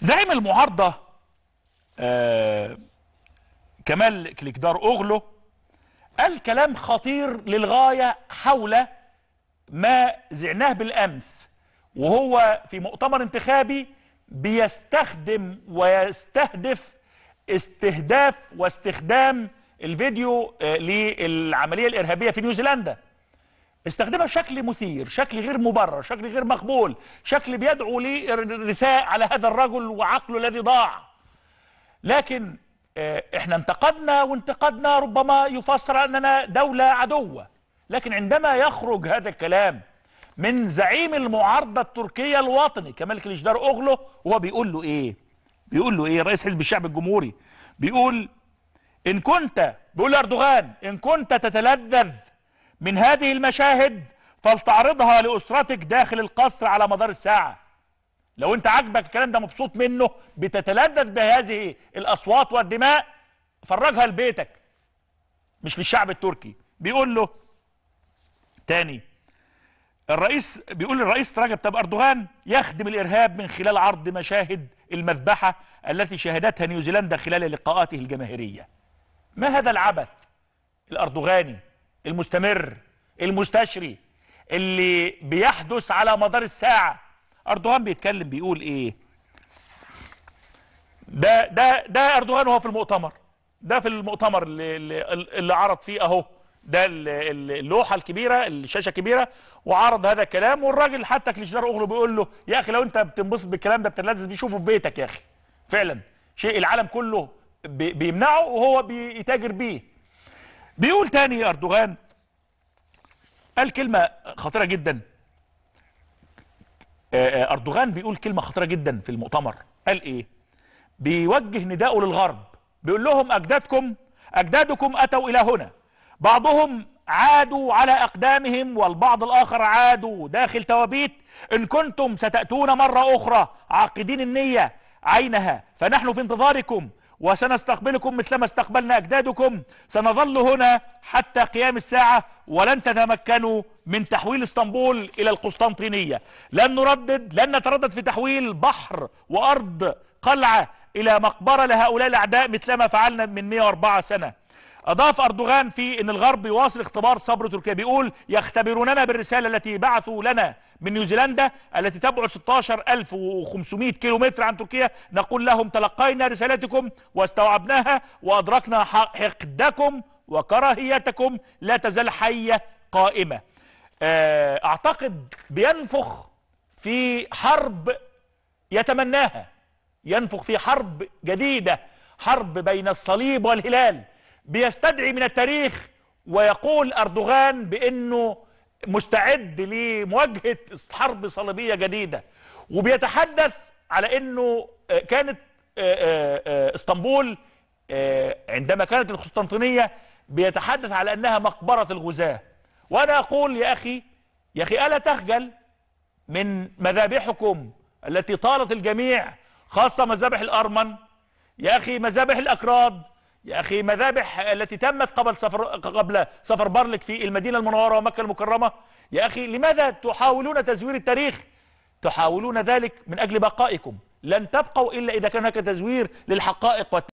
زعيم المعارضة آه كمال كليكدار أغلو قال كلام خطير للغاية حول ما زعناه بالأمس وهو في مؤتمر انتخابي بيستخدم ويستهدف استهداف واستخدام الفيديو آه، للعملية الإرهابية في نيوزيلندا استخدمها بشكل مثير شكل غير مبرر شكل غير مقبول شكل بيدعو للرثاء على هذا الرجل وعقله الذي ضاع لكن آه، احنا انتقدنا وانتقدنا ربما يفسر اننا دولة عدوة لكن عندما يخرج هذا الكلام من زعيم المعارضة التركية الوطني كمال كليشدار اوغلو وهو بيقول له ايه بيقول له ايه رئيس حزب الشعب الجمهوري بيقول ان كنت بيقول اردوغان ان كنت تتلذذ من هذه المشاهد فلتعرضها لأسرتك داخل القصر على مدار الساعة لو انت عاجبك الكلام ده مبسوط منه بتتلذذ بهذه الأصوات والدماء فرجها لبيتك مش للشعب التركي بيقول له تاني الرئيس بيقول الرئيس رجب طيب اردوغان يخدم الارهاب من خلال عرض مشاهد المذبحه التي شهدتها نيوزيلندا خلال لقاءاته الجماهيريه. ما هذا العبث الاردوغاني المستمر المستشري اللي بيحدث على مدار الساعة أردوغان بيتكلم بيقول إيه ده ده ده أردوغان وهو في المؤتمر ده في المؤتمر اللي, اللي عرض فيه أهو ده اللوحة الكبيرة الشاشة الكبيرة وعرض هذا الكلام والراجل حتى كليشدار أغلو بيقول له يا أخي لو أنت بتنبسط بالكلام ده بتنلذذ بيشوفه في بيتك يا أخي فعلا شيء العالم كله بيمنعه وهو بيتاجر بيه بيقول تاني أردوغان قال كلمة خطيرة جدا آه، آه، أردوغان بيقول كلمة خطيرة جدا في المؤتمر قال إيه بيوجه نداءه للغرب بيقول لهم أجدادكم أجدادكم أتوا إلى هنا بعضهم عادوا على أقدامهم والبعض الآخر عادوا داخل توابيت إن كنتم ستأتون مرة أخرى عاقدين النية عينها فنحن في انتظاركم وسنستقبلكم مثلما استقبلنا أجدادكم سنظل هنا حتى قيام الساعة ولن تتمكنوا من تحويل اسطنبول إلى القسطنطينية لن نردد لن نتردد في تحويل بحر وأرض قلعة إلى مقبرة لهؤلاء الأعداء مثلما فعلنا من 104 سنة أضاف أردوغان في أن الغرب يواصل اختبار صبر تركيا بيقول يختبروننا بالرسالة التي بعثوا لنا من نيوزيلندا التي تبعد 16500 كيلومتر عن تركيا نقول لهم تلقينا رسالتكم واستوعبناها وأدركنا حقدكم وكراهيتكم لا تزال حية قائمة آه، أعتقد بينفخ في حرب يتمناها ينفخ في حرب جديدة حرب بين الصليب والهلال بيستدعي من التاريخ ويقول أردوغان بأنه مستعد لمواجهة حرب صليبية جديدة وبيتحدث على أنه آه، كانت آه، آه، اسطنبول عندما كانت القسطنطينية بيتحدث على أنها مقبرة الغزاة وأنا أقول يا أخي يا أخي ألا تخجل من مذابحكم التي طالت الجميع خاصة مذابح الأرمن يا أخي مذابح الأكراد يا أخي مذابح التي تمت قبل سفر, قبل سفر بارلك في المدينة المنورة ومكة المكرمة يا أخي لماذا تحاولون تزوير التاريخ تحاولون ذلك من أجل بقائكم لن تبقوا إلا إذا كان هناك تزوير للحقائق والتاريخ